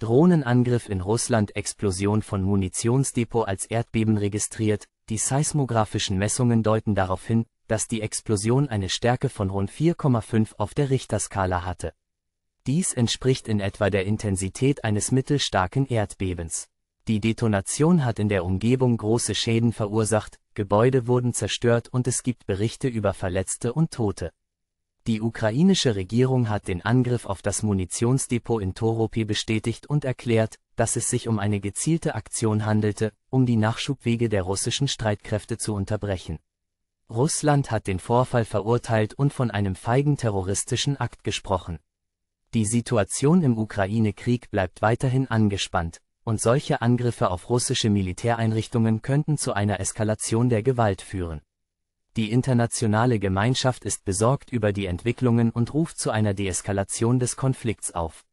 Drohnenangriff in Russland Explosion von Munitionsdepot als Erdbeben registriert, die seismografischen Messungen deuten darauf hin, dass die Explosion eine Stärke von rund 4,5 auf der Richterskala hatte. Dies entspricht in etwa der Intensität eines mittelstarken Erdbebens. Die Detonation hat in der Umgebung große Schäden verursacht, Gebäude wurden zerstört und es gibt Berichte über Verletzte und Tote. Die ukrainische Regierung hat den Angriff auf das Munitionsdepot in Toropie bestätigt und erklärt, dass es sich um eine gezielte Aktion handelte, um die Nachschubwege der russischen Streitkräfte zu unterbrechen. Russland hat den Vorfall verurteilt und von einem feigen terroristischen Akt gesprochen. Die Situation im Ukraine-Krieg bleibt weiterhin angespannt, und solche Angriffe auf russische Militäreinrichtungen könnten zu einer Eskalation der Gewalt führen. Die internationale Gemeinschaft ist besorgt über die Entwicklungen und ruft zu einer Deeskalation des Konflikts auf